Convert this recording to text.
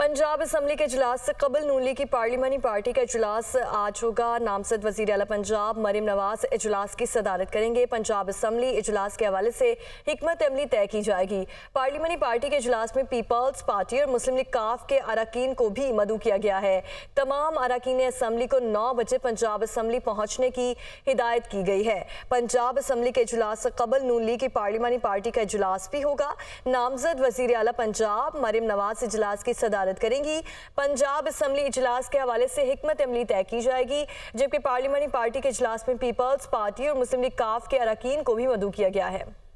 Punjab assembly के अजलास से कबल नून लीग की पार्लिमानी पार्टी का अजलास आज होगा नामसद वजीर अला पंजाब मरीम नवाज अजलास की सदारत करेंगे पंजाब असम्बली अजलास के हवाले से हमत अमली तय की जाएगी पार्लियामानी पार्टी के अजलास में पीपल्स पार्टी और मुस्लिम लीग काफ के अरकान को भी मदु किया गया है तमाम अरकान असम्बली को नौ बजे पंजाब असम्बली पहुँचने की हिदायत की गई है पंजाब असम्बली के अजलास से कबल नून लीग की पार्लियामानी पार्टी का अजलास भी होगा नामजद वजीर अला पंजाब मरीम नवाज अजलास की सदारत वजारत करेंगी पंजाब असम्बली इजलास के हवाले से हमत अमली तय की जाएगी जबकि पार्लियामानी पार्टी के इजलास में पीपल्स पार्टी और मुस्लिम लीग काफ के अरकान को भी मदू किया गया है